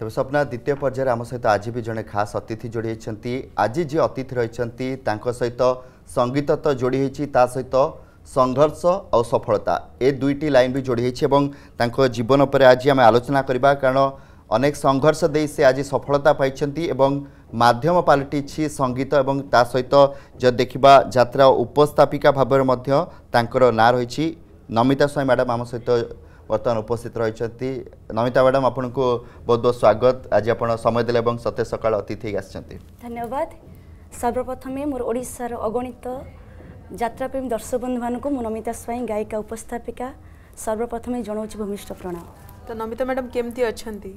ତେବେ ସ୍ୱପ୍ନା ଦ୍ୱିତୀୟ ପର୍ଯ୍ୟାୟରେ ଆମ ସହିତ ଆଜି ବି ଜଣେ ଖାସ୍ ଅତିଥି ଯୋଡ଼ି ହୋଇଛନ୍ତି ଆଜି ଯିଏ ଅତିଥି ରହିଛନ୍ତି ତାଙ୍କ ସହିତ ସଙ୍ଗୀତ ତ ଯୋଡ଼ି ହୋଇଛି ତା ସହିତ ସଂଘର୍ଷ ଆଉ ସଫଳତା ଏ ଦୁଇଟି ଲାଇନ୍ ବି ଯୋଡ଼ି ହୋଇଛି ଏବଂ ତାଙ୍କ ଜୀବନ ଉପରେ ଆଜି ଆମେ ଆଲୋଚନା କରିବା କାରଣ ଅନେକ ସଂଘର୍ଷ ଦେଇ ସେ ଆଜି ସଫଳତା ପାଇଛନ୍ତି ଏବଂ ମାଧ୍ୟମ ପାଲଟିଛି ସଙ୍ଗୀତ ଏବଂ ତା ସହିତ ଯଦି ଦେଖିବା ଯାତ୍ରା ଉପସ୍ଥାପିକା ଭାବରେ ମଧ୍ୟ ତାଙ୍କର ନାଁ ରହିଛି ନମିତା ସ୍ୱାଇଁ ମ୍ୟାଡ଼ାମ୍ ଆମ ସହିତ ବର୍ତ୍ତମାନ ଉପସ୍ଥିତ ରହିଛନ୍ତି ନମିତା ମ୍ୟାଡ଼ାମ୍ ଆପଣଙ୍କୁ ବହୁତ ବହୁତ ସ୍ୱାଗତ ଆଜି ଆପଣ ସମୟ ଦେଲେ ଏବଂ ସତେ ସକାଳ ଅତିଥି ହେଇକି ଆସିଛନ୍ତି ଧନ୍ୟବାଦ ସର୍ବପ୍ରଥମେ ମୋର ଓଡ଼ିଶାର ଅଗଣିତ ଯାତ୍ରାପ୍ରେମୀ ଦର୍ଶକ ବନ୍ଧୁମାନଙ୍କୁ ମୁଁ ନମିତା ସ୍ୱାଇଁ ଗାୟିକା ଉପସ୍ଥାପିକା ସର୍ବପ୍ରଥମେ ଜଣାଉଛି ଭୂମିଷ୍ଠ ପ୍ରଣାମ ତ ନମିତା ମ୍ୟାଡ଼ାମ୍ କେମିତି ଅଛନ୍ତି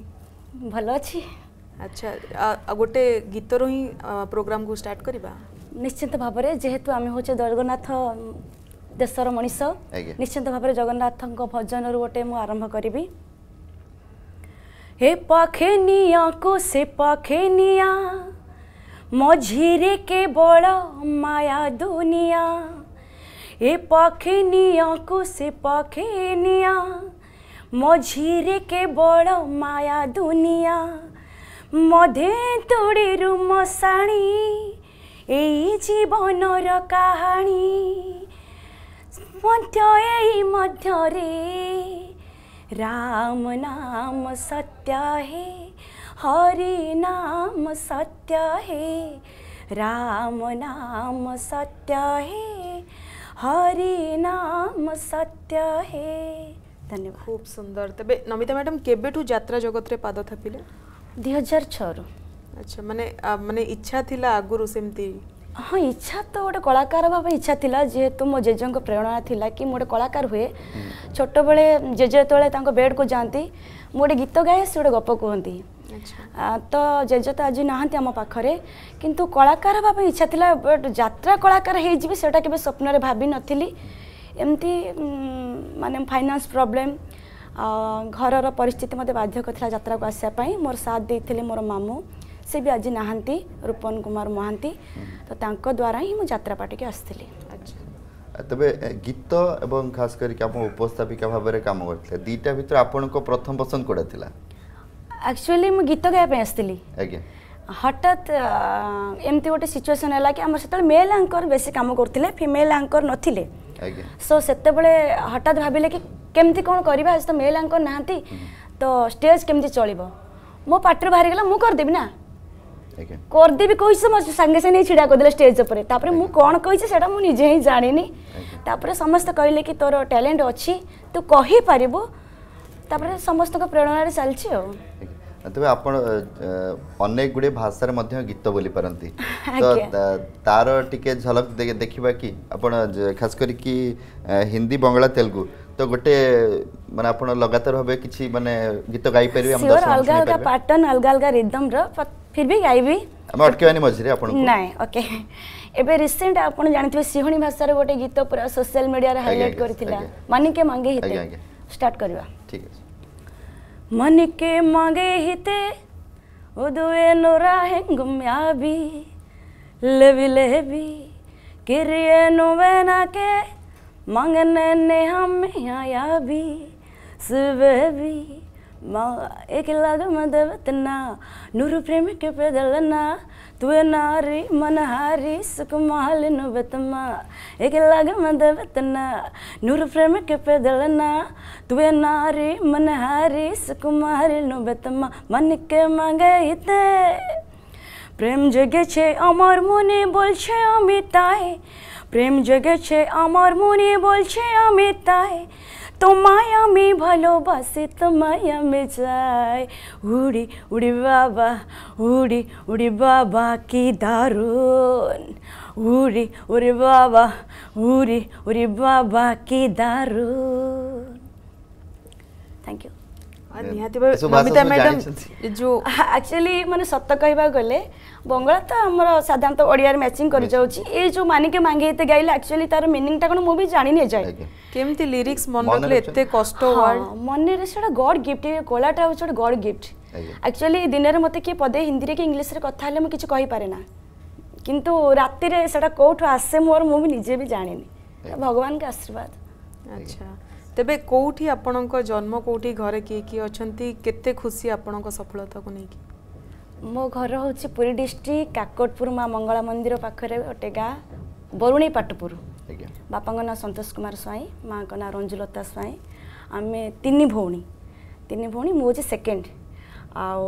ଭଲ ଅଛି ଆଚ୍ଛା ଗୋଟେ ଗୀତରୁ ହିଁ ପ୍ରୋଗ୍ରାମକୁ ଷ୍ଟାର୍ଟ କରିବା ନିଶ୍ଚିତ ଭାବରେ ଯେହେତୁ ଆମେ ହେଉଛେ ଜଗନ୍ନାଥ ଦେଶର ମଣିଷ ନିଶ୍ଚିନ୍ତ ଭାବରେ ଜଗନ୍ନାଥଙ୍କ ଭଜନରୁ ଗୋଟେ ମୁଁ ଆରମ୍ଭ କରିବି ହେ ପାଖେ ନିଆଁକୁ ସେ ପାଖେ ନିଆଁ ମଝିରେ କେବଳ ମାୟା ଦୁନିଆ ଏ ପାଖେ ନିଆଁକୁ ସେ ପାଖେ ନିଆଁ ମଝିରେ କେବଳ ମାୟା ଦୁନିଆ ମଧେ ତୋଡ଼ିରୁ ମଶାଣି ଏଇ ଜୀବନର କାହାଣୀ मध्य राम नाम सत्य है हरि नाम सत्य है राम नाम सत्य है हरि नाम सत्य है धन्यवाद खूब सुंदर तेरे नमिता मैडम केबेठू यात्रा जगत रे पाद थापिले 2006 रु अच्छा माने माने इच्छा थिला आगुरु सेमती ହଁ ଇଚ୍ଛା ତ ଗୋଟେ କଳାକାର ହେବା ପାଇଁ ଇଚ୍ଛା ଥିଲା ଯେହେତୁ ମୋ ଜେଜେଙ୍କ ପ୍ରେରଣା ଥିଲା କି ମୁଁ ଗୋଟେ କଳାକାର ହୁଏ ଛୋଟବେଳେ ଜେଜେ ଯେତେବେଳେ ତାଙ୍କ ବେଡ଼୍କୁ ଯାଆନ୍ତି ମୁଁ ଗୋଟେ ଗୀତ ଗାଏ ସେ ଗୋଟେ ଗପ କୁହନ୍ତି ତ ଜେଜେ ତ ଆଜି ନାହାନ୍ତି ଆମ ପାଖରେ କିନ୍ତୁ କଳାକାର ହେବା ପାଇଁ ଇଚ୍ଛା ଥିଲା ବଟ୍ ଯାତ୍ରା କଳାକାର ହେଇଯିବି ସେଇଟା କେବେ ସ୍ୱପ୍ନରେ ଭାବିନଥିଲି ଏମିତି ମାନେ ଫାଇନାନ୍ସ ପ୍ରୋବ୍ଲେମ୍ ଘରର ପରିସ୍ଥିତି ମୋତେ ବାଧ୍ୟ କରିଥିଲା ଯାତ୍ରାକୁ ଆସିବା ପାଇଁ ମୋର ସାଥ ଦେଇଥିଲେ ମୋର ମାମୁଁ সে বি আজ না রূপন কুমার মহান্তি তো তাঁক দ্বারা হি মু যাত্রা পাটিকে আসছিলি তবে গীত এবং খাস করি আপনার উপস্থাপিকা ভাবে কাম করলে দুইটা ভিতরে আপনার প্রথম পছন্দ কোটা লা আকচুয়ালি মু গীত গাইবা আসছিলি আজ্ঞা হঠাৎ এমতি গোটে সিচুয়েসন হল কি আমার সেতবে মেল আঙ্কর বেশি কাম করলে ফিমেল আঙ্কর নথিলে সো সেতবে হঠাৎ ভাবিলে কি কেমতি কোন করিবা আজ তো মেল আঙ্কর নাহান্তি তো স্টেজ কেমতি চলিব ମୋ ପାଟିରୁ ବାହାରିଗଲା ମୁଁ କରିଦେବି ନା करदेवि कही मैं सांगे सांगे ढड़ा करदे स्टेज पर कौन कही निजे ही जानी तापर समस्त कहले कि तोर टैलेंट अच्छी तू कही पारू समस्त प्रेरणा चलती तेज आप अनेक गुड़े भाषा गीत बोली पारती तार टी झलक देखा कि आप खास कर हिंदी बंगला तेलुगु तो गोटे मैं आप लगातार भाव किसी मानते गीत गाई पार्टी अलग अलग पैटर्न फिर भी गाइबी ଆମେ ଅଟକିବାନି ମଝିରେ ଆପଣଙ୍କୁ ନାଇଁ ଓକେ ଏବେ ରିସେଣ୍ଟ ଆପଣ ଜାଣିଥିବେ ସିଂହଣୀ ଭାଷାର ଗୋଟେ ଗୀତ ପୁରା ସୋସିଆଲ ମିଡିଆରେ ହାଇଲାଇଟ କରିଥିଲା ମାନିକେ ମାଙ୍ଗେ ହିତେ ଷ୍ଟାର୍ଟ କରିବା ଠିକ ଅଛି ମାନିକେ ମାଙ୍ଗେ ହିତେ उदुए नोरा है गुम्याबी लेबी लेबी किरिए नोवे ना के मंगने ने हम आया भी सुबह भी मदवतना नूर प्रेम के पेदलना तू नारी मनहारी सुकुमाल नुबतमा एक लग मदवतना नूर प्रेम के पेदलना तू नारी मनहारी सुकुमाल नुबतमा मन के मांगे इतने प्रेम जगे छे अमर मुनि बोल छे अमिताई प्रेम जगे छे अमर मुनि बोल छे अमिताई तो माया में भलो बसे तो माया में जाए उड़ी उड़ी बाबा उड़ी उड़ी बाबा की दारुन उड़ी उड़ी बाबा उड़ी उड़ी बाबा की दारुन थैंक यू ନିହାତି ନମିତା ମ୍ୟାଡାମ ଯୋଉ ଆକ୍ଚୁଆଲି ମାନେ ସତ କହିବାକୁ ଗଲେ ବଙ୍ଗଳା ତ ଆମର ସାଧାରଣତଃ ଓଡ଼ିଆରେ ମ୍ୟାଚିଂ କରିଯାଉଛି ଏଇ ଯୋଉ ମାନିକେ ମାଙ୍ଗେଇତେ ଗାଇଲେ ଆକ୍ଚୁଆଲି ତାର ମିନିଂଟା କ'ଣ ମୁଁ ବି ଜାଣିନି ଯାଏ କେମିତି ଲିରିକ୍ସ ମନେ ରଖିଲେ ଏତେ କଷ୍ଟ ମନରେ ସେଟା ଗଡ୍ ଗିଫ୍ଟ କଳାଟା ହେଉଛି ଗୋଟେ ଗଡ୍ ଗିଫ୍ଟ ଆକ୍ଚୁଆଲି ଦିନରେ ମୋତେ କିଏ ପଦେ ହିନ୍ଦୀରେ କି ଇଂଲିଶରେ କଥା ହେଲେ ମୁଁ କିଛି କହିପାରେ ନା କିନ୍ତୁ ରାତିରେ ସେଟା କୋଉଠୁ ଆସେ ମୋର ମୁଁ ବି ନିଜେ ବି ଜାଣିନି ଭଗବାନଙ୍କ ଆଶୀର୍ବାଦ ଆଚ୍ଛା ତେବେ କେଉଁଠି ଆପଣଙ୍କ ଜନ୍ମ କେଉଁଠି ଘରେ କିଏ କିଏ ଅଛନ୍ତି କେତେ ଖୁସି ଆପଣଙ୍କ ସଫଳତାକୁ ନେଇକି ମୋ ଘର ହେଉଛି ପୁରୀ ଡିଷ୍ଟ୍ରିକ୍ଟ କାକଟପୁର ମା ମଙ୍ଗଳା ମନ୍ଦିର ପାଖରେ ଗୋଟେ ଗାଁ ବରୁଣେଇ ପାଟପୁର ବାପାଙ୍କ ନାଁ ସନ୍ତୋଷ କୁମାର ସ୍ୱାଇଁ ମାଆଙ୍କ ନାଁ ରଞ୍ଜୁଲତା ସ୍ୱାଇଁ ଆମେ ତିନି ଭଉଣୀ ତିନି ଭଉଣୀ ମୁଁ ହେଉଛି ସେକେଣ୍ଡ ଆଉ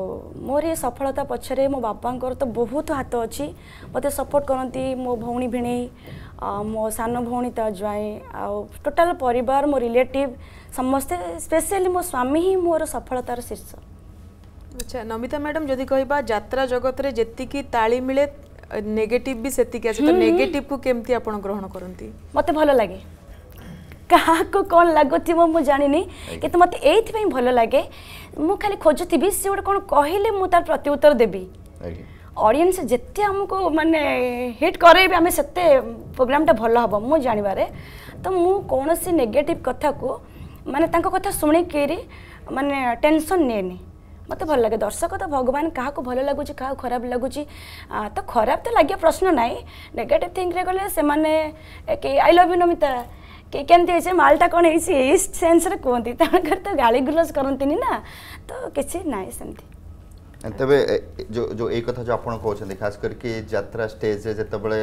ମୋର ଏ ସଫଳତା ପଛରେ ମୋ ବାପାଙ୍କର ତ ବହୁତ ହାତ ଅଛି ମୋତେ ସପୋର୍ଟ କରନ୍ତି ମୋ ଭଉଣୀ ଭିଣେଇ ମୋ ସାନ ଭଉଣୀ ତା ଜ୍ୱାଇଁ ଆଉ ଟୋଟାଲ୍ ପରିବାର ମୋ ରିଲେଟିଭ୍ ସମସ୍ତେ ସ୍ପେଶିଆଲି ମୋ ସ୍ୱାମୀ ହିଁ ମୋର ସଫଳତାର ଶୀର୍ଷ ଆଚ୍ଛା ନମିତା ମ୍ୟାଡ଼ାମ୍ ଯଦି କହିବା ଯାତ୍ରା ଜଗତରେ ଯେତିକି ତାଳି ମିଳେ ନେଗେଟିଭ ବି ସେତିକି ଅଛି ତ ନେଗେଟିଭକୁ କେମିତି ଆପଣ ଗ୍ରହଣ କରନ୍ତି ମୋତେ ଭଲ ଲାଗେ କାହାକୁ କ'ଣ ଲାଗୁଥିବ ମୁଁ ଜାଣିନି କିନ୍ତୁ ମୋତେ ଏଇଥିପାଇଁ ଭଲ ଲାଗେ ମୁଁ ଖାଲି ଖୋଜୁଥିବି ସେ ଗୋଟେ କ'ଣ କହିଲେ ମୁଁ ତାର ପ୍ରତି ଉତ୍ତର ଦେବି ଆଜ୍ଞା ऑडियंस जिते हमको मानने हिट करें आम से प्रोग्रामा भल हम मुझे जानवे तो मुझे कौन सी नेगेटिव कथ को माने मानने कथ शुणी मानने टेनसन निए मत भल लगे दर्शक तो भगवान क्या भल लगुच क्या खराब लगुच तो खराब तो लगे प्रश्न ना नेगेटिव थिंक रे गले से मैंने कि आई लव यू नमिता कि कमी है मालटा कौन है इस सेन्स कहते तो गाड़ी गुलाज करती ना तो किसी ना से ତେବେ ଯେଉଁ ଏଇ କଥା ଯେଉଁ ଆପଣ କହୁଛନ୍ତି ଖାସ କରିକି ଯାତ୍ରା ଷ୍ଟେଜ୍ରେ ଯେତେବେଳେ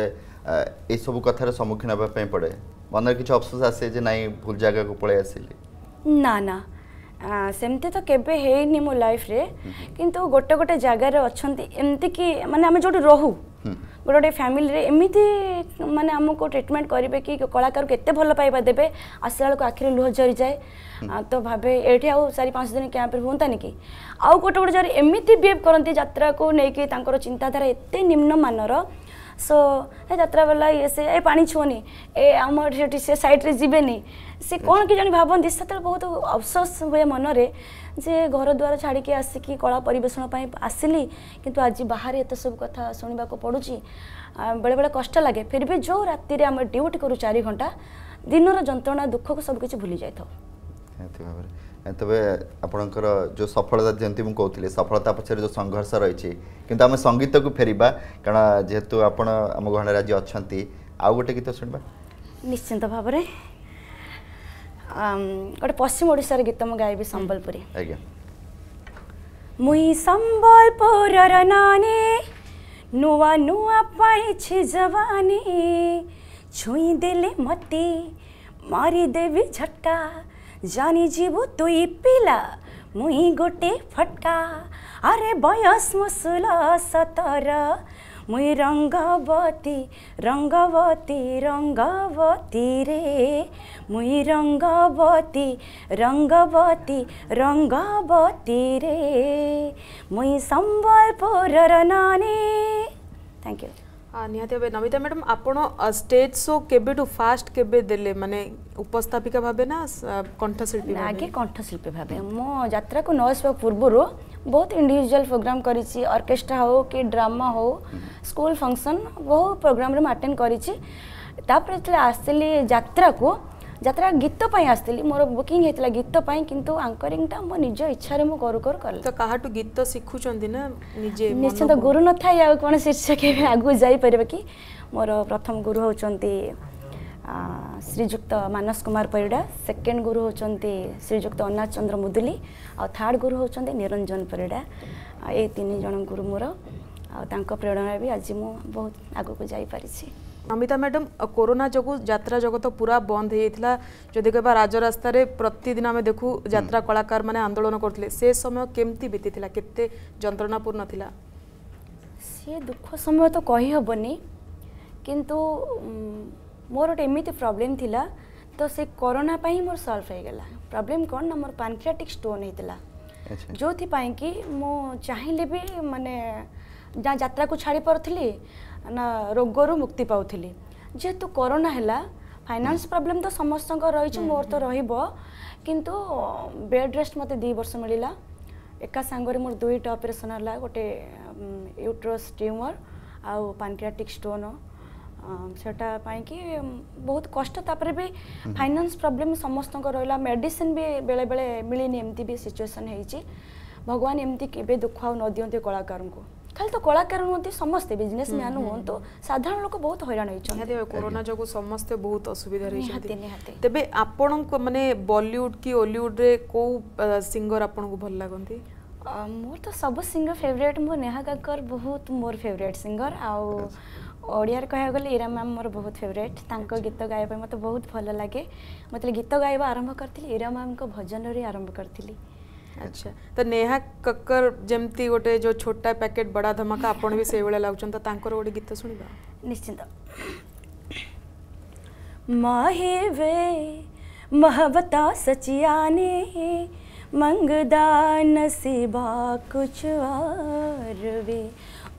ଏସବୁ କଥାର ସମ୍ମୁଖୀନ ହେବା ପାଇଁ ପଡ଼େ ମନରେ କିଛି ଅଫସୋସ ଆସେ ଯେ ନାଇଁ ଭୁଲ ଜାଗାକୁ ପଳେଇ ଆସିଲି ନା ନା ସେମିତି ତ କେବେ ହେଇନି ମୋ ଲାଇଫ୍ରେ କିନ୍ତୁ ଗୋଟେ ଗୋଟେ ଜାଗାରେ ଅଛନ୍ତି ଏମିତିକି ମାନେ ଆମେ ଯେଉଁଠି ରହୁ ଗୋଟେ ଗୋଟେ ଫ୍ୟାମିଲିରେ ଏମିତି ମାନେ ଆମକୁ ଟ୍ରିଟମେଣ୍ଟ କରିବେ କି କଳାକାରକୁ ଏତେ ଭଲ ପାଇବା ଦେବେ ଆସିଲା ବେଳକୁ ଆଖିରେ ଲୁହ ଝରିଯାଏ ତ ଭାବେ ଏଇଠି ଆଉ ଚାରି ପାଞ୍ଚ ଦିନ କ୍ୟାମ୍ପରେ ହୁଅନ୍ତାନି କି ଆଉ ଗୋଟେ ଗୋଟେ ଜାଗାରେ ଏମିତି ବିହେଭ୍ କରନ୍ତି ଯାତ୍ରାକୁ ନେଇକି ତାଙ୍କର ଚିନ୍ତାଧାରା ଏତେ ନିମ୍ନମାନର ସୋ ଏ ଯାତ୍ରାବାଲା ଇଏ ସେ ଏ ପାଣି ଛୁଅନି ଏ ଆମର ସେଠି ସେ ସାଇଡ଼୍ରେ ଯିବେନି ସେ କ'ଣ କି ଜଣେ ଭାବନ୍ତି ସେତେବେଳେ ବହୁତ ଅଫସୋସ ହୁଏ ମନରେ ଯେ ଘର ଦ୍ୱାର ଛାଡ଼ିକି ଆସିକି କଳା ପରିବେଷଣ ପାଇଁ ଆସିଲି କିନ୍ତୁ ଆଜି ବାହାରେ ଏତେ ସବୁ କଥା ଶୁଣିବାକୁ ପଡ଼ୁଛି ବେଳେବେଳେ କଷ୍ଟ ଲାଗେ ଫିର୍ ବି ଯେଉଁ ରାତିରେ ଆମେ ଡ୍ୟୁଟି କରୁ ଚାରି ଘଣ୍ଟା ଦିନର ଯନ୍ତ୍ରଣା ଦୁଃଖକୁ ସବୁକିଛି ଭୁଲି ଯାଇଥାଉ ନିହାତି ଭାବରେ ତେବେ ଆପଣଙ୍କର ଯେଉଁ ସଫଳତା ଯେମିତି ମୁଁ କହୁଥିଲି ସଫଳତା ପଛରେ ଯେଉଁ ସଂଘର୍ଷ ରହିଛି କିନ୍ତୁ ଆମେ ସଙ୍ଗୀତକୁ ଫେରିବା କାରଣ ଯେହେତୁ ଆପଣ ଆମ ଗହଣରେ ଆଜି ଅଛନ୍ତି ଆଉ ଗୋଟେ ଗୀତ ଶୁଣିବା ନିଶ୍ଚିନ୍ତ ଭାବରେ ଗୋଟେ ପଶ୍ଚିମ ଓଡ଼ିଶାର ଗୀତ ମୁଁ ଗାଇବି ସମ୍ବଲପୁରୀ ଆଜ୍ଞା ମୁଇଁ ସମ୍ବଲପୁରର ନାନୀ ନୂଆ ନୂଆ ପାଇଛି ଜବାନୀ ଛୁଇଁ ଦେଲେ ମତେ ମାରିଦେବି ଝଟ୍ଟା জানি জীব তুই পিলা মুই গোটে ফটকা আরে বয়স মো ষোল সতর মুই রঙ্গবতী রঙ্গবতী রঙ্গবতী রে মুই রঙ্গবতী রঙ্গবতী রঙ্গবতী রে মুই সম্বলপুরর নানী থ্যাংক ইউ ନିହାତି ଭାବେ ନମିତା ମ୍ୟାଡ଼ାମ୍ ଆପଣ ଷ୍ଟେଜ୍ ଶୋ କେବେଠୁ ଫାଷ୍ଟ କେବେ ଦେଲେ ମାନେ ଉପସ୍ଥାପିକା ଭାବେ ନା କଣ୍ଠଶିଳ୍ପୀ ଆଗେ କଣ୍ଠଶିଳ୍ପୀ ଭାବେ ମୁଁ ଯାତ୍ରାକୁ ନ ଆସିବା ପୂର୍ବରୁ ବହୁତ ଇଣ୍ଡିଭିଜୁଆଲ୍ ପ୍ରୋଗ୍ରାମ୍ କରିଛି ଅର୍କେଷ୍ଟ୍ରା ହେଉ କି ଡ୍ରାମା ହେଉ ସ୍କୁଲ ଫଙ୍କସନ୍ ବହୁ ପ୍ରୋଗ୍ରାମ୍ରେ ମୁଁ ଆଟେଣ୍ଡ କରିଛି ତାପରେ ଯେତେବେଳେ ଆସିଲି ଯାତ୍ରାକୁ ଯାତ୍ରା ଗୀତ ପାଇଁ ଆସିଥିଲି ମୋର ବୁକିଂ ହେଇଥିଲା ଗୀତ ପାଇଁ କିନ୍ତୁ ଆଙ୍କରିଂଟା ମୋ ନିଜ ଇଚ୍ଛାରେ ମୁଁ କରୁ କରୁ କଲି ତ କାହାଠୁ ଗୀତ ଶିଖୁଛନ୍ତି ନା ନିଜେ ନିଶ୍ଚିତ ଗୁରୁ ନଥାଏ ଆଉ କ'ଣ ଶୀର୍ଷ କେବେ ଆଗକୁ ଯାଇପାରିବେ କି ମୋର ପ୍ରଥମ ଗୁରୁ ହେଉଛନ୍ତି ଶ୍ରୀଯୁକ୍ତ ମାନସ କୁମାର ପରିଡ଼ା ସେକେଣ୍ଡ ଗୁରୁ ହେଉଛନ୍ତି ଶ୍ରୀଯୁକ୍ତ ଅନାଥ ଚନ୍ଦ୍ର ମୁଦୁଲି ଆଉ ଥାର୍ଡ଼ ଗୁରୁ ହେଉଛନ୍ତି ନିରଞ୍ଜନ ପରିଡ଼ା ଏଇ ତିନି ଜଣ ଗୁରୁ ମୋର ଆଉ ତାଙ୍କ ପ୍ରେରଣାରେ ବି ଆଜି ମୁଁ ବହୁତ ଆଗକୁ ଯାଇପାରିଛି अमिता मैडम कोरोना जो यात्रा जगत तो पूरा बंद होता जो कह राज प्रतिदिन आम देखू जात्रा हम्म। कलाकार मैंने आंदोलन करते से समय केमती बीती जंत्रणापूर्ण थी सी दुख समय तो हेनी कितु मोर गोटे एमती प्रोब्लेम थी तो से कोरोना पर मोर सल्व हो गला प्रॉब्लम कौन ना मोर पानक्रियाटिक स्टोन होता जो कि मुझे चाहिए भी मानने जहाँ जात्रा को छाड़ी पारी ନା ରୋଗରୁ ମୁକ୍ତି ପାଉଥିଲି ଯେହେତୁ କରୋନା ହେଲା ଫାଇନାନ୍ସ ପ୍ରୋବ୍ଲେମ୍ ତ ସମସ୍ତଙ୍କର ରହିଛି ମୋର ତ ରହିବ କିନ୍ତୁ ବେଡ୍ ରେଷ୍ଟ ମୋତେ ଦୁଇ ବର୍ଷ ମିଳିଲା ଏକା ସାଙ୍ଗରେ ମୋର ଦୁଇଟା ଅପରେସନ୍ ହେଲା ଗୋଟେ ୟୁଟ୍ରସ୍ ଟ୍ୟୁମର୍ ଆଉ ପାନକ୍ରିଆଟିକ୍ ଷ୍ଟୋନ୍ ସେଟା ପାଇଁକି ବହୁତ କଷ୍ଟ ତାପରେ ବି ଫାଇନାନ୍ସ ପ୍ରୋବ୍ଲେମ୍ ସମସ୍ତଙ୍କର ରହିଲା ମେଡ଼ିସିନ୍ ବି ବେଳେବେଳେ ମିଳିନି ଏମିତି ବି ସିଚୁଏସନ୍ ହେଇଛି ଭଗବାନ ଏମିତି କେବେ ଦୁଃଖ ଆଉ ନ ଦିଅନ୍ତି କଳାକାରଙ୍କୁ ଖାଲି ତ କଳାକାର ନୁହନ୍ତି ସମସ୍ତେ ବିଜନେସ୍ ମ୍ୟାନ୍ ହୁଅନ୍ତୁ ସାଧାରଣ ଲୋକ ବହୁତ ହଇରାଣ ହେଇଛନ୍ତି କରୋନା ଯୋଗୁଁ ସମସ୍ତେ ବହୁତ ଅସୁବିଧାରେ ହେଇଛନ୍ତି ତେବେ ଆପଣଙ୍କ ମାନେ ବଲିଉଡ୍ କି ଓଲିଉଡ୍ରେ କୋଉ ସିଙ୍ଗର ଆପଣଙ୍କୁ ଭଲ ଲାଗନ୍ତି ମୋର ତ ସବୁ ସିଙ୍ଗର ଫେଭରେଟ୍ ମୋ ନେହା କାକର ବହୁତ ମୋର ଫେଭରେଟ୍ ସିଙ୍ଗର ଆଉ ଓଡ଼ିଆରେ କହିବାକୁ ଗଲେ ଇରା ମ୍ୟାମ୍ ମୋର ବହୁତ ଫେଭରେଟ୍ ତାଙ୍କ ଗୀତ ଗାଇବା ପାଇଁ ମୋତେ ବହୁତ ଭଲ ଲାଗେ ମୁଁ ଯେତେବେଳେ ଗୀତ ଗାଇବା ଆରମ୍ଭ କରିଥିଲି ଇରା ମ୍ୟାମ୍ଙ୍କ ଭଜନରୁ ଆରମ୍ଭ କରିଥିଲି अच्छा तो नेहा कक्कर जमती गोटे जो छोटा पैकेट बड़ा धमाका आपण भी सेवळ लागछन त तो तांकर गोटे गीत सुनिबा निश्चिंत माहे महवता सचियाने मंगदा नसीबा कुछ वे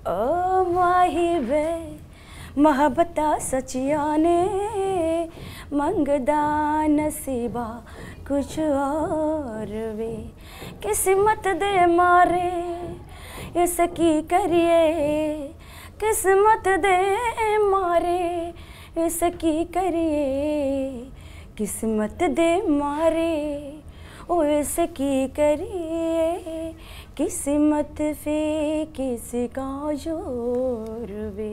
ओ माहे महबता सचिया मंगदा नसीबा कुछ और वे किस्मत दे मारे इसकी करिए किस्मत दे मारे इसकी करिए किस्मत दे मारे ओ इसकी करिए किस्मत फे का जोर वे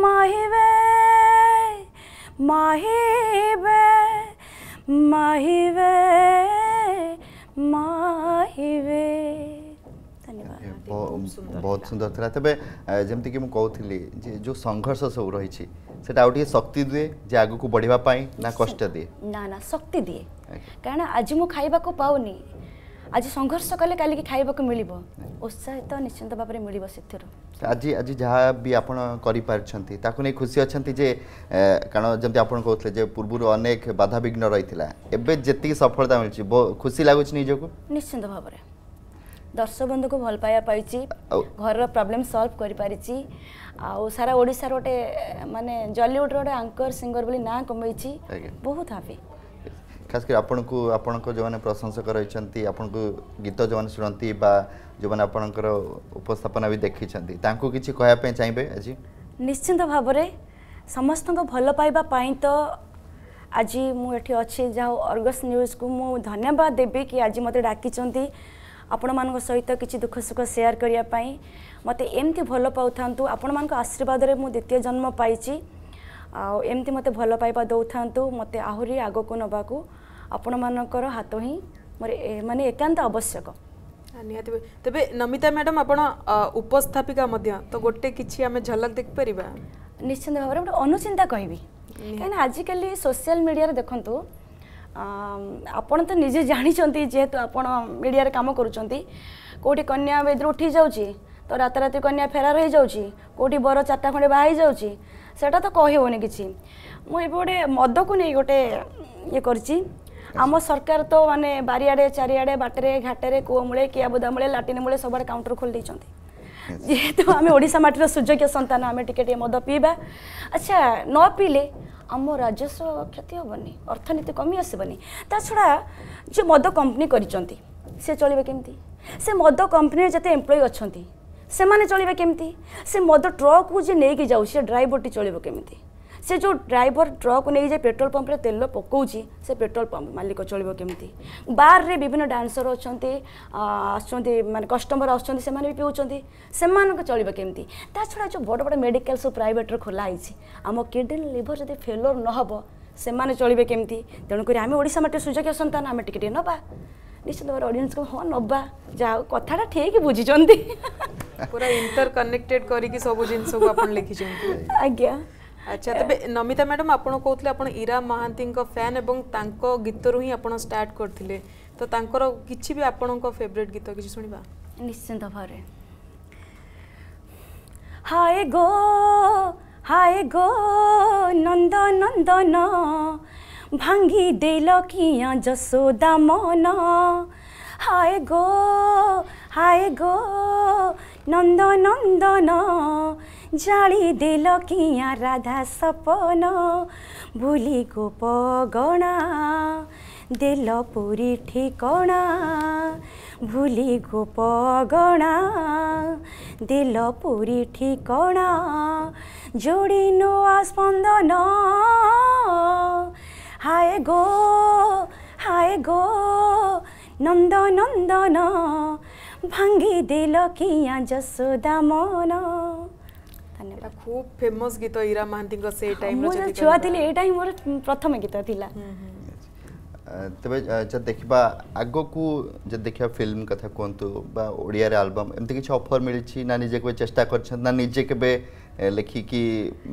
माहे वे माहे वे माही वे माही वे बहुत सुंदर था तेज जमीक मुझे जो संघर्ष सब रही সেটা আউ টিকে শক্তি দিয়ে যে আগুক বড়িবা পাই না কষ্ট দিয়ে না না শক্তি দিয়ে কারণ আজি মু খাইবাকু পাউনি ଆଜି ସଂଘର୍ଷ କଲେ କାଲିକି ଖାଇବାକୁ ମିଳିବ ଉତ୍ସାହିତ ନିଶ୍ଚିନ୍ତ ଭାବରେ ମିଳିବ ସେଥିରୁ ଆଜି ଆଜି ଯାହା ବି ଆପଣ କରିପାରିଛନ୍ତି ତାକୁ ନେଇ ଖୁସି ଅଛନ୍ତି ଯେ କାରଣ ଯେମିତି ଆପଣ କହୁଥିଲେ ଯେ ପୂର୍ବରୁ ଅନେକ ବାଧାବିଘ୍ନ ରହିଥିଲା ଏବେ ଯେତିକି ସଫଳତା ମିଳିଛି ଖୁସି ଲାଗୁଛି ନିଜକୁ ନିଶ୍ଚିନ୍ତ ଭାବରେ ଦର୍ଶବନ୍ଧୁକୁ ଭଲ ପାଇବା ପାଇଛି ଘରର ପ୍ରୋବ୍ଲେମ୍ ସଲ୍ଭ କରିପାରିଛି ଆଉ ସାରା ଓଡ଼ିଶାର ଗୋଟେ ମାନେ ଜଲିଉଡ଼ର ଗୋଟେ ଆଙ୍କର ସିଙ୍ଗର ବୋଲି ନାଁ କମେଇଛି ବହୁତ ହାପି ଖାସ୍ କରି ଆପଣଙ୍କୁ ଆପଣଙ୍କ ଯେଉଁମାନେ ପ୍ରଶଂସକ ରହିଛନ୍ତି ଆପଣଙ୍କୁ ଗୀତ ଯେଉଁମାନେ ଶୁଣନ୍ତି ବା ଯେଉଁମାନେ ଆପଣଙ୍କର ଉପସ୍ଥାପନା ବି ଦେଖିଛନ୍ତି ତାଙ୍କୁ କିଛି କହିବା ପାଇଁ ଚାହିଁବେ ଆଜି ନିଶ୍ଚିନ୍ତ ଭାବରେ ସମସ୍ତଙ୍କ ଭଲ ପାଇବା ପାଇଁ ତ ଆଜି ମୁଁ ଏଠି ଅଛି ଯାହା ହଉ ଅର୍ଗସ୍ ନ୍ୟୁଜ୍କୁ ମୁଁ ଧନ୍ୟବାଦ ଦେବି କି ଆଜି ମୋତେ ଡାକିଛନ୍ତି ଆପଣମାନଙ୍କ ସହିତ କିଛି ଦୁଃଖ ସୁଖ ସେୟାର କରିବା ପାଇଁ ମୋତେ ଏମିତି ଭଲ ପାଉଥାନ୍ତୁ ଆପଣମାନଙ୍କ ଆଶୀର୍ବାଦରେ ମୁଁ ଦ୍ୱିତୀୟ ଜନ୍ମ ପାଇଛି ଆଉ ଏମିତି ମୋତେ ଭଲ ପାଇବା ଦେଉଥାନ୍ତୁ ମୋତେ ଆହୁରି ଆଗକୁ ନେବାକୁ ଆପଣମାନଙ୍କର ହାତ ହିଁ ମୋର ମାନେ ଏକାନ୍ତ ଆବଶ୍ୟକ ନିହାତି ତେବେ ନମିତା ମ୍ୟାଡ଼ାମ୍ ଆପଣ ଉପସ୍ଥାପିକା ମଧ୍ୟ ତ ଗୋଟେ କିଛି ଆମେ ଝଲକ ଦେଖିପାରିବା ନିଶ୍ଚିନ୍ତ ଭାବରେ ଗୋଟେ ଅନୁଚିନ୍ତା କହିବି କାହିଁକିନା ଆଜିକାଲି ସୋସିଆଲ ମିଡ଼ିଆରେ ଦେଖନ୍ତୁ ଆପଣ ତ ନିଜେ ଜାଣିଛନ୍ତି ଯେହେତୁ ଆପଣ ମିଡ଼ିଆରେ କାମ କରୁଛନ୍ତି କେଉଁଠି କନ୍ୟା ବେଦରୁ ଉଠିଯାଉଛି ଯାଉଛି ତ ରାତାରାତି କନ୍ୟା ଫେରାର ହୋଇଯାଉଛି କେଉଁଠି ବର ଚାରିଟା ଖଣ୍ଡେ ବାହା ହୋଇଯାଉଛି ସେଇଟା ତ କହିହେବନି କିଛି ମୁଁ ଏବେ ଗୋଟେ ମଦକୁ ନେଇ ଗୋଟେ ଇଏ କରିଛି आम सरकार तो मानते बारिड़े चारिड़े बाटे घाटे कू मूले किया बुदा मूल लाटिन मूल सब काउंटर खोल देते जीतु आम ओडा मटर सुजोग्य सतान आम टे मद पीवा अच्छा न पीले आम राजस्व क्षति हेनी अर्थनीति कमी आसबनी ता छड़ा जो मद कंपनी कर चलो कमी से मद कंपनी जिते एम्प्लय अच्छा से मैंने चलिए कमी से मद ट्रक को जी नहीं जाऊ ड्राइवर टी चलो कमी ସେ ଯେଉଁ ଡ୍ରାଇଭର ଟ୍ରକ୍ ନେଇଯାଇ ପେଟ୍ରୋଲ ପମ୍ପରେ ତେଲ ପକାଉଛି ସେ ପେଟ୍ରୋଲ ପମ୍ପ ମାଲିକ ଚଳିବ କେମିତି ବାର୍ରେ ବିଭିନ୍ନ ଡ୍ୟାନ୍ସର ଅଛନ୍ତି ଆସୁଛନ୍ତି ମାନେ କଷ୍ଟମର ଆସୁଛନ୍ତି ସେମାନେ ବି ପିଉଛନ୍ତି ସେମାନଙ୍କ ଚଳିବ କେମିତି ତା ଛଡ଼ା ଯେଉଁ ବଡ଼ ବଡ଼ ମେଡ଼ିକାଲ ସବୁ ପ୍ରାଇଭେଟରେ ଖୋଲା ହେଇଛି ଆମ କିଡ଼ନୀ ଲିଭର ଯଦି ଫେଲର ନହେବ ସେମାନେ ଚଳିବେ କେମିତି ତେଣୁକରି ଆମେ ଓଡ଼ିଶା ମାଟିର ସୁଯୋଗ୍ୟ ସନ୍ତାନ ଆମେ ଟିକେ ଟିକେ ନେବା ନିଶ୍ଚିତ ଭାବରେ ଅଡ଼ିଏନ୍ସକୁ ହଁ ନେବା ଯାହା କଥାଟା ଠିକ୍ ବୁଝିଛନ୍ତି ପୁରା ଇଣ୍ଟର କନେକ୍ଟେଡ୍ କରିକି ସବୁ ଜିନିଷକୁ ଆପଣ ଲେଖିଛନ୍ତି ଆଜ୍ଞା ଆଚ୍ଛା ତେବେ ନମିତା ମ୍ୟାଡ଼ାମ୍ ଆପଣ କହୁଥିଲେ ଆପଣ ଇରା ମହାନ୍ତିଙ୍କ ଫ୍ୟାନ୍ ଏବଂ ତାଙ୍କ ଗୀତରୁ ହିଁ ଆପଣ ଷ୍ଟାର୍ଟ କରିଥିଲେ ତ ତାଙ୍କର କିଛି ବି ଆପଣଙ୍କ ଫେଭରେଟ୍ ଗୀତ କିଛି ଶୁଣିବା ନିଶ୍ଚିନ୍ତ ଭାବରେ ହାଏ ଗୋ ହାଏ ଗୋ ନନ୍ଦ ନନ୍ଦନ ଭାଙ୍ଗି ଦେଲ କି ଯଶୋଦା ମନ ହାଏ ଗୋ ହାଏ ଗୋ নন্দ নন্দন জাড়ি দিল কিয়া রাধা সপন ভুলি গোপ গণা দিল পুরী ঠিকণা ভুলি গোপ গণা দিল পুরী ঠিকণা জোড়ি নোয়া স্পন্দন হায় গো হায় গো নন্দ নন্দন ভাঙ্গি দিল কিয়া যশোদা মন ধন্যবাদ খুব ফেমস গীত ইরা মহান্তিঙ্ক সেই টাইম রে যদি ছুয়া থিলে এটাই মোর প্রথম গীত থিলা ତେବେ ଦେଖିବା ଆଗକୁ ଯଦି ଦେଖିବା ଫିଲ୍ମ କଥା କୁହନ୍ତୁ ବା ଓଡ଼ିଆରେ ଆଲବମ୍ ଏମିତି କିଛି ଅଫର୍ ମିଳିଛି ନା ନିଜେ କେବେ ଚେଷ୍ଟା କରିଛନ୍ତି ନା ନିଜେ କେବେ ଲେଖିକି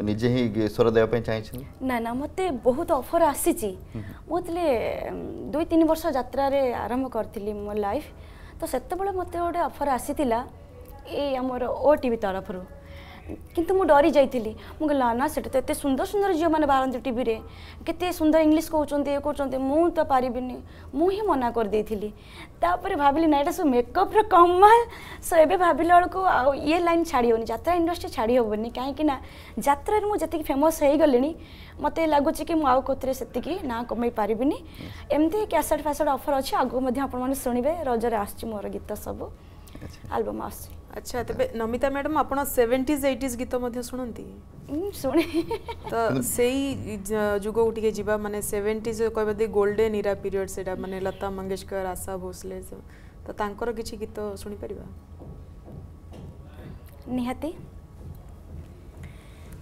ନିଜେ ହିଁ ସ୍ୱର ଦେବା ପାଇଁ ଚାହିଁଛନ୍ତି ନା ନା ମୋତେ ବହୁତ ଅଫର୍ ଆସିଛି ମୁଁ ଥିଲେ ଦୁଇ ତିନି ବର୍ଷ ଯାତ୍ରାରେ ଆରମ୍ଭ କରିଥିଲି ମୋ ଲାଇଫ୍ ତ ସେତେବେଳେ ମୋତେ ଗୋଟେ ଅଫର୍ ଆସିଥିଲା ଏଇ ଆମର ଓ ଟି ତରଫରୁ କିନ୍ତୁ ମୁଁ ଡରି ଯାଇଥିଲି ମୁଁ କହିଲି ନା ସେଠି ତ ଏତେ ସୁନ୍ଦର ସୁନ୍ଦର ଝିଅମାନେ ବାହାରନ୍ତି ଟିଭିରେ କେତେ ସୁନ୍ଦର ଇଂଲିଶ କହୁଛନ୍ତି ଇଏ କରୁଛନ୍ତି ମୁଁ ତ ପାରିବିନି ମୁଁ ହିଁ ମନା କରିଦେଇଥିଲି ତାପରେ ଭାବିଲି ନା ଏଇଟା ସବୁ ମେକଅପ୍ର କମାଲ ସୋ ଏବେ ଭାବିଲା ବେଳକୁ ଆଉ ଇଏ ଲାଇନ୍ ଛାଡ଼ି ହେଉନି ଯାତ୍ରା ଇଣ୍ଡଷ୍ଟ୍ରି ଛାଡ଼ି ହେବନି କାହିଁକି ନା ଯାତ୍ରାରେ ମୁଁ ଯେତିକି ଫେମସ୍ ହେଇଗଲିଣି ମୋତେ ଲାଗୁଛି କି ମୁଁ ଆଉ କେଉଁଥିରେ ସେତିକି ନାଁ କମେଇ ପାରିବିନି ଏମିତି କ୍ୟାସେଟ୍ ଫ୍ୟାସେଟ୍ ଅଫର୍ ଅଛି ଆଗକୁ ମଧ୍ୟ ଆପଣମାନେ ଶୁଣିବେ ରଜରେ ଆସୁଛି ମୋର ଗୀତ ସବୁ ଆଲବମ୍ ଆସୁଛି अच्छा तबे नमिता मैडम आपण 70s 80s गीत मध्ये सुणंती सुणे तो सेही युग उठी के जीवा माने 70s Kobe golden era period सेटा माने लता मंगेशकर आशा भोसले तो तांकर किछि गीत सुणी परबा निहाते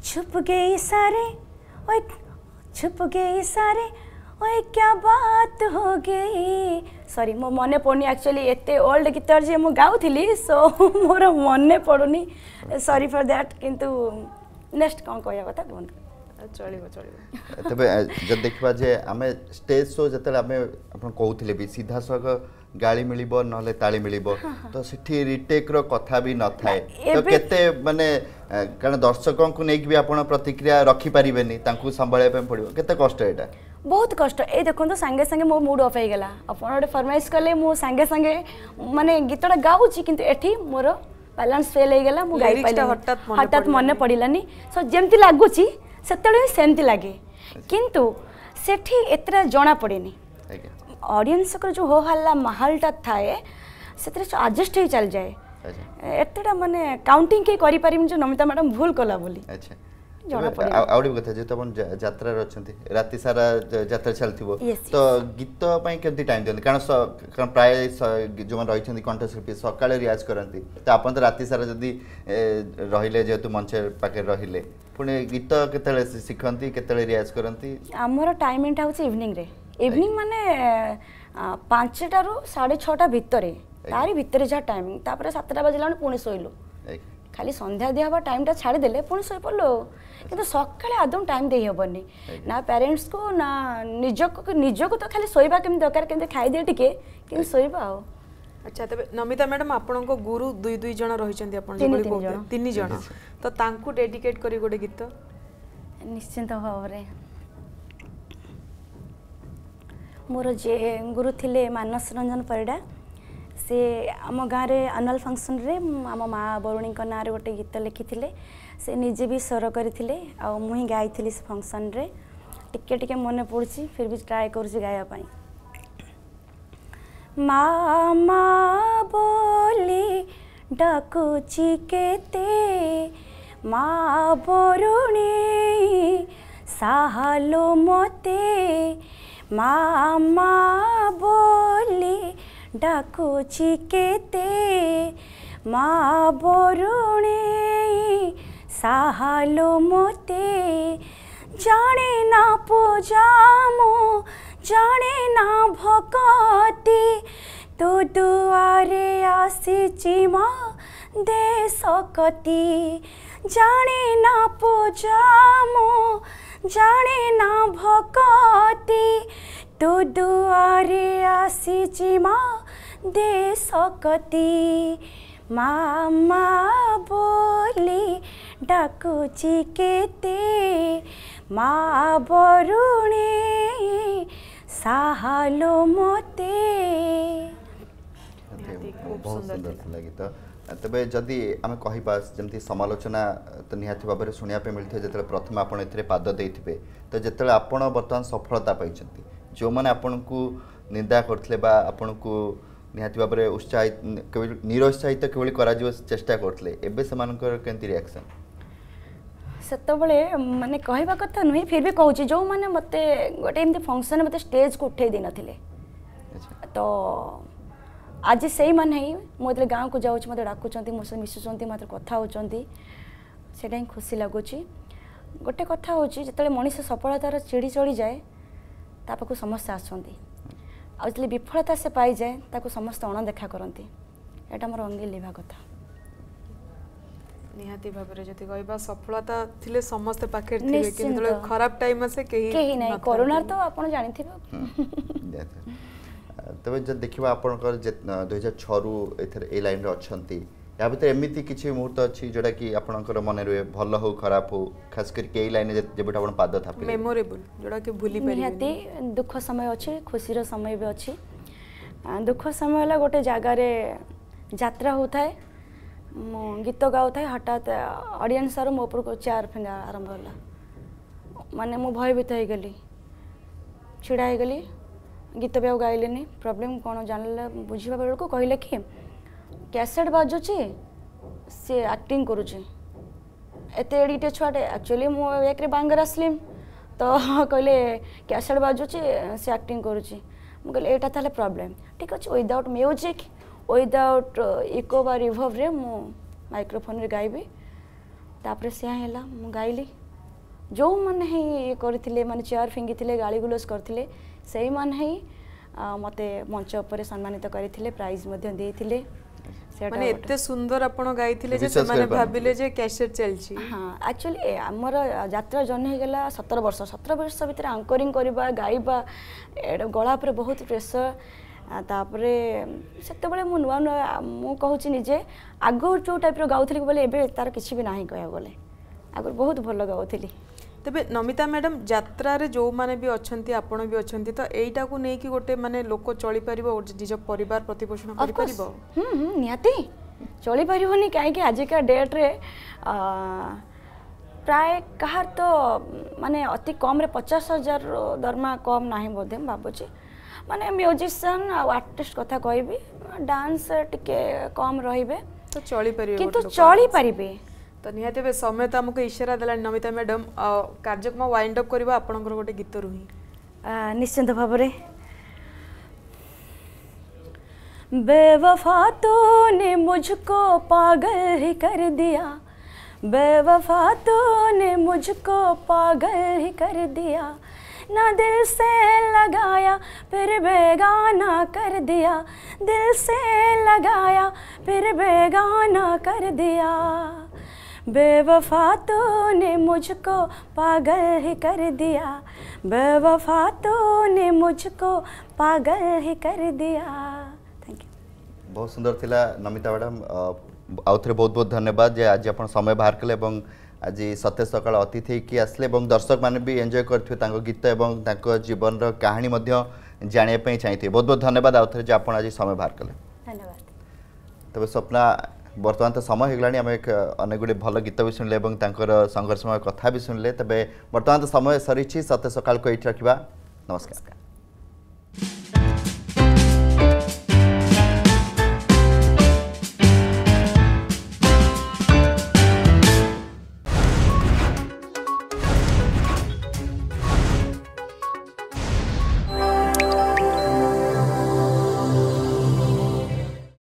छुप गए सारे ओए छुप गए सारे ओए क्या बात हो गई सरी म मन पडुनि एक्चुअली एते ओल्ड गीतर जे म गाउँथि सो मोर मन पडुनि सरी फर द्याट किन्तु नेक्स्ट कम कहया कथा कुहନ୍ତୁ ଚଳିବ ଚଳିବ ତେବେ ଯଦି ଦେଖିବା ଯେ ଆମେ ଷ୍ଟେଜ୍ ଶୋ ଯେତେବେଳେ ଆମେ ଆପଣ କହୁଥିଲେ ବି ସିଧାସଳଖ ଗାଳି ମିଳିବ ନହେଲେ ତାଳି ମିଳିବ ତ ସେଠି ରିଟେକ୍ର କଥା ବି ନଥାଏ ତ କେତେ ମାନେ କାରଣ ଦର୍ଶକଙ୍କୁ ନେଇକି ବି ଆପଣ ପ୍ରତିକ୍ରିୟା ରଖିପାରିବେନି ତାଙ୍କୁ ସମ୍ଭାଳିବା ପାଇଁ ପଡ଼ିବ କେତେ କଷ୍ଟ ଏଇଟା ବହୁତ କଷ୍ଟ ଏଇ ଦେଖନ୍ତୁ ସାଙ୍ଗେ ସାଙ୍ଗେ ମୋ ମୁଡ଼୍ ଅଫ୍ ହେଇଗଲା ଆପଣ ଗୋଟେ ଫର୍ମାଇସ୍ କଲେ ମୁଁ ସାଙ୍ଗେ ସାଙ୍ଗେ ମାନେ ଗୀତଟା ଗାଉଛି କିନ୍ତୁ ଏଠି ମୋର ବାଲାନ୍ସ ଫେଲ୍ ହେଇଗଲା ମୁଁ ଗାଇପାରିଲି ହଠାତ୍ ମନେ ପଡ଼ିଲାନି ସୋ ଯେମିତି ଲାଗୁଛି ସେତେବେଳେ ବି ସେମିତି ଲାଗେ କିନ୍ତୁ ସେଠି ଏତେଟା ଜଣାପଡ଼େନି ଅଡ଼ିଏନ୍ସଙ୍କର ଯେଉଁ ହୋ ହାଲ୍ଲା ମାହଲଟା ଥାଏ ସେଥିରେ ଆଡ଼ଜଷ୍ଟ ହେଇ ଚାଲିଯାଏ ଏତେଟା ମାନେ କାଉଣ୍ଟିଂ କେହି କରିପାରିବିନି ଯେ ନମିତା ମ୍ୟାଡ଼ାମ୍ ଭୁଲ କଲା ବୋଲି ଆଚ୍ଛା ଆହୁରି କଥା ଯେହେତୁ ଆପଣ ଯାତ୍ରାରେ ଅଛନ୍ତି ରାତି ସାରା ଯାତ୍ରା ଚାଲିଥିବ ତ ଗୀତ ପାଇଁ କେମିତି ଟାଇମ୍ ଦିଅନ୍ତି କାରଣ ପ୍ରାୟ ଯେଉଁମାନେ ରହିଛନ୍ତି କଣ୍ଠଶିଳ୍ପୀ ସକାଳେ ରିଆଜ କରନ୍ତି ତ ଆପଣ ତ ରାତି ସାରା ଯଦି ରହିଲେ ଯେହେତୁ ମଞ୍ଚ ପାଖରେ ରହିଲେ ପୁଣି ଗୀତ କେତେବେଳେ ଶିଖନ୍ତି କେତେବେଳେ ରିଆଜ କରନ୍ତି ଆମର ଟାଇମିଂଟା ହେଉଛି ଇଭିନିଂରେ ଇଭିନିଂ ମାନେ ପାଞ୍ଚଟାରୁ ସାଢ଼େ ଛଅଟା ଭିତରେ ତାରି ଭିତରେ ଯାହା ଟାଇମିଂ ତାପରେ ସାତଟା ବାଜିଲା ପୁଣି ଶୋଇଲୁ ଖାଲି ସନ୍ଧ୍ୟା ଦିଆ ହେବା ଟାଇମ୍ଟା ଛାଡ଼ିଦେଲେ ପୁଣି ଶୋଇପଡ଼ିଲୁ କିନ୍ତୁ ସକାଳେ ଆଦୌ ଟାଇମ୍ ଦେଇ ହେବନି ନା ପ୍ୟାରେଣ୍ଟସ୍କୁ ନା ନିଜକୁ ନିଜକୁ ତ ଖାଲି ଶୋଇବା କେମିତି ଦରକାର କେମିତି ଖାଇଦିଏ ଟିକେ କିନ୍ତୁ ଶୋଇବ ଆଉ ଆଚ୍ଛା ତେବେ ନମିତା ମ୍ୟାଡ଼ାମ୍ ଆପଣଙ୍କ ଗୁରୁ ଦୁଇ ଦୁଇ ଜଣ ରହିଛନ୍ତି ଆପଣ ତିନି ଜଣ ତ ତାଙ୍କୁ ଡେଡିକେଟ୍ କରି ଗୋଟେ ଗୀତ ନିଶ୍ଚିନ୍ତ ଭାବରେ ମୋର ଯେ ଗୁରୁ ଥିଲେ ମାନସ ରଞ୍ଜନ ପରିଡ଼ା ସେ ଆମ ଗାଁରେ ଆନୁଆଲ୍ ଫଙ୍କସନ୍ରେ ଆମ ମା' ବରୁଣୀଙ୍କ ନାଁରେ ଗୋଟେ ଗୀତ ଲେଖିଥିଲେ ସେ ନିଜେ ବି ସ୍ୱର କରିଥିଲେ ଆଉ ମୁଁ ହିଁ ଗାଇଥିଲି ସେ ଫଙ୍କସନ୍ରେ ଟିକେ ଟିକେ ମନେ ପଡ଼ୁଛି ଫିର୍ ବି ଟ୍ରାଏ କରୁଛି ଗାଇବା ପାଇଁ ମାମା ବୋଲି ଡାକୁଛି କେତେ ମା ବରୁଣେଇ ସାହାଲୋ ମୋତେ ମାମା ବୋଲି ଡାକୁଛି କେତେ ମା ବରୁଣେଇ সাহালো মতে জানে না পূজামো জানে না ভকতি তো দুয়ারে আসিছি মা দে সকতি জানে না পূজামো জানে না ভকতি তো দুয়ারে আসিছি মা দে সকতি মা মা বলি ଡାକୁଛି କେତେ ମା ବରୁଣେ ସାହାଲୋ ମୋତେ ବହୁତ ସୁନ୍ଦର ଥିଲା ଗୀତ ତେବେ ଯଦି ଆମେ କହିବା ଯେମିତି ସମାଲୋଚନା ତ ନିହାତି ଭାବରେ ଶୁଣିବା ପାଇଁ ମିଳିଥିବ ଯେତେବେଳେ ପ୍ରଥମେ ଆପଣ ଏଥିରେ ପାଦ ଦେଇଥିବେ ତ ଯେତେବେଳେ ଆପଣ ବର୍ତ୍ତମାନ ସଫଳତା ପାଇଛନ୍ତି ଯେଉଁମାନେ ଆପଣଙ୍କୁ ନିନ୍ଦା କରୁଥିଲେ ବା ଆପଣଙ୍କୁ ନିହାତି ଭାବରେ ଉତ୍ସାହିତ ନିରୁତ୍ସାହିତ କିଭଳି କରାଯିବ ଚେଷ୍ଟା କରୁଥିଲେ ଏବେ ସେମାନଙ୍କର କେମିତି ରିଆକ୍ସନ୍ ସେତେବେଳେ ମାନେ କହିବା କଥା ନୁହେଁ ଫିର୍ ବି କହୁଛି ଯେଉଁମାନେ ମୋତେ ଗୋଟେ ଏମିତି ଫଙ୍କସନ୍ରେ ମୋତେ ଷ୍ଟେଜ୍କୁ ଉଠେଇ ଦେଇନଥିଲେ ତ ଆଜି ସେଇମାନେ ହିଁ ମୁଁ ଯେତେବେଳେ ଗାଁକୁ ଯାଉଛି ମୋତେ ଡାକୁଛନ୍ତି ମୋ ସହିତ ମିଶୁଛନ୍ତି ମାତ୍ର କଥା ହେଉଛନ୍ତି ସେଇଟା ହିଁ ଖୁସି ଲାଗୁଛି ଗୋଟେ କଥା ହେଉଛି ଯେତେବେଳେ ମଣିଷ ସଫଳତାର ଚିଡ଼ି ଚଢ଼ିଯାଏ ତା ପାଖକୁ ସମସ୍ତେ ଆସନ୍ତି ଆଉ ଯେତେବେଳେ ବିଫଳତା ସେ ପାଇଯାଏ ତାକୁ ସମସ୍ତେ ଅଣଦେଖା କରନ୍ତି ଏଇଟା ମୋର ଅଙ୍ଗେ ଲିଭା କଥା ନିହାତି ଭାବରେ ଯଦି କହିବା ସଫଳତା ଥିଲେ ସମସ୍ତେ ପାଖରେ ଥିବେ କିନ୍ତୁ ଯେତେବେଳେ ଖରାପ ଟାଇମ୍ ଆସେ କେହି କେହି ନାହିଁ କରୋନାର ତ ଆପଣ ଜାଣିଥିବେ ତେବେ ଯଦି ଦେଖିବା ଆପଣଙ୍କର ଦୁଇ ହଜାର ଛଅରୁ ଏଥିରେ ଏଇ ଲାଇନ୍ରେ ଅଛନ୍ତି ୟା ଭିତରେ ଏମିତି କିଛି ମୁହୂର୍ତ୍ତ ଅଛି ଯେଉଁଟାକି ଆପଣଙ୍କର ମନେ ରୁହେ ଭଲ ହଉ ଖରାପ ହଉ ଖାସ କରିକି ଏଇ ଲାଇନ୍ରେ ଯେବେଠୁ ଆପଣ ପାଦ ଥାପିଲେ ମେମୋରେବୁଲ୍ ଯେଉଁଟାକି ଭୁଲି ନିହାତି ଦୁଃଖ ସମୟ ଅଛି ଖୁସିର ସମୟ ବି ଅଛି ଦୁଃଖ ସମୟ ହେଲା ଗୋଟେ ଜାଗାରେ ଯାତ୍ରା ହେଉଥାଏ ମୁଁ ଗୀତ ଗାଉଥାଏ ହଠାତ୍ ଅଡ଼ିଏନ୍ସ ସାର୍ ମୋ ଉପରକୁ ଚେୟାର ଫିଙ୍ଗା ଆରମ୍ଭ ହେଲା ମାନେ ମୁଁ ଭୟଭୀତ ହେଇଗଲି ଛିଡ଼ା ହେଇଗଲି ଗୀତ ବି ଆଉ ଗାଇଲେନି ପ୍ରୋବ୍ଲେମ୍ କ'ଣ ଜାଣିଲା ବୁଝିବା ବେଳକୁ କହିଲେ କି କ୍ୟାସେଟ୍ ବାଜୁଛି ସିଏ ଆକ୍ଟିଂ କରୁଛି ଏତେ ଏଡ଼ିଟେ ଛୁଆଟେ ଆକ୍ଚୁଆଲି ମୁଁ ଏକରେ ବାଙ୍ଗର ଆସିଲି ତ କହିଲେ କ୍ୟାସେଟ୍ ବାଜୁଛି ସେ ଆକ୍ଟିଂ କରୁଛି ମୁଁ କହିଲି ଏଇଟା ତାହେଲେ ପ୍ରୋବ୍ଲେମ୍ ଠିକ୍ ଅଛି ୱିଦାଉଟ୍ ମ୍ୟୁଜିକ୍ ୱିଦାଉଟ୍ ଇକୋ ବା ରିଭର୍ଭରେ ମୁଁ ମାଇକ୍ରୋଫୋନ୍ରେ ଗାଇବି ତାପରେ ସେୟା ହେଲା ମୁଁ ଗାଇଲି ଯେଉଁମାନେ ହିଁ ଇଏ କରିଥିଲେ ମାନେ ଚେୟାର ଫିଙ୍ଗିଥିଲେ ଗାଳିଗୁଲଜ କରିଥିଲେ ସେଇମାନେ ହିଁ ମୋତେ ମଞ୍ଚ ଉପରେ ସମ୍ମାନିତ କରିଥିଲେ ପ୍ରାଇଜ୍ ମଧ୍ୟ ଦେଇଥିଲେ ମାନେ ଏତେ ସୁନ୍ଦର ଆପଣ ଗାଇଥିଲେ ଯେ ସେମାନେ ଭାବିଲେ ଯେ କ୍ୟାସେଟ୍ ଚାଲିଛି ହଁ ଆକ୍ଚୁଆଲି ଆମର ଯାତ୍ରା ଜହ୍ନ ହେଇଗଲା ସତର ବର୍ଷ ସତର ବର୍ଷ ଭିତରେ ଆଙ୍କରିଂ କରିବା ଗାଇବା ଗଳା ଉପରେ ବହୁତ ପ୍ରେସର ତାପରେ ସେତେବେଳେ ମୁଁ ନୂଆ ନୂଆ ମୁଁ କହୁଛି ନିଜେ ଆଗ ଯେଉଁ ଟାଇପ୍ର ଗାଉଥିଲି ବୋଲେ ଏବେ ତାର କିଛି ବି ନାହିଁ କହିବାକୁ ଗଲେ ଆଗରୁ ବହୁତ ଭଲ ଗାଉଥିଲି ତେବେ ନମିତା ମ୍ୟାଡ଼ାମ୍ ଯାତ୍ରାରେ ଯେଉଁମାନେ ବି ଅଛନ୍ତି ଆପଣ ବି ଅଛନ୍ତି ତ ଏଇଟାକୁ ନେଇକି ଗୋଟେ ମାନେ ଲୋକ ଚଳିପାରିବ ନିଜ ପରିବାର ପ୍ରତିପୋଷଣ କରିପାରିବ ନିହାତି ଚଳିପାରିବନି କାହିଁକି ଆଜିକା ଡେଟ୍ରେ ପ୍ରାୟ କାହାର ତ ମାନେ ଅତି କମ୍ରେ ପଚାଶ ହଜାରର ଦରମା କମ୍ ନାହିଁ ବୋଧେ ମୁଁ ଭାବୁଛି মানে মিউজিশিয়ান আর আর্টিস্ট কথা কইবি ডান্স টিকে কম রহিবে তো চলি পারিবে কিন্তু চলি পারিবে ତ ନିହାତି ଏବେ ସମୟ ତ ଆମକୁ ଇସାରା ଦେଲାଣି ନମିତା ମ୍ୟାଡ଼ାମ୍ କାର୍ଯ୍ୟକ୍ରମ ୱାଇଣ୍ଡ ଅପ୍ କରିବା ଆପଣଙ୍କର ଗୋଟେ ଗୀତରୁ ହିଁ ନିଶ୍ଚିନ୍ତ ଭାବରେ बेवफा तूने मुझको पागल ही कर दिया बेवफा तूने मुझको पागल ही कर दिया ना दिल से लगाया फिर बेगाना कर दिया दिल से लगाया फिर बेगाना कर दिया बेवफा तूने मुझको पागल ही कर दिया बेवफा तूने मुझको पागल ही कर दिया थैंक यू बहुत सुंदर थिला नमिता मैडम आउ थे बहुत बहुत धन्यवाद जे आज आप समय बाहर कले ଆଜି ସତେ ସକାଳ ଅତିଥି ହେଇକି ଆସିଲେ ଏବଂ ଦର୍ଶକମାନେ ବି ଏନ୍ଜୟ କରିଥିବେ ତାଙ୍କ ଗୀତ ଏବଂ ତାଙ୍କ ଜୀବନର କାହାଣୀ ମଧ୍ୟ ଜାଣିବା ପାଇଁ ଚାହିଁଥିବେ ବହୁତ ବହୁତ ଧନ୍ୟବାଦ ଆଉ ଥରେ ଯେ ଆପଣ ଆଜି ସମୟ ବାହାର କଲେ ଧନ୍ୟବାଦ ତେବେ ସ୍ୱପ୍ନା ବର୍ତ୍ତମାନ ତ ସମୟ ହେଇଗଲାଣି ଆମେ ଅନେକ ଗୁଡ଼ିଏ ଭଲ ଗୀତ ବି ଶୁଣିଲେ ଏବଂ ତାଙ୍କର ସଂଘର୍ଷମୟ କଥା ବି ଶୁଣିଲେ ତେବେ ବର୍ତ୍ତମାନ ତ ସମୟ ସରିଛି ସତେ ସକାଳକୁ ଏଇଠି ରଖିବା ନମସ୍କାର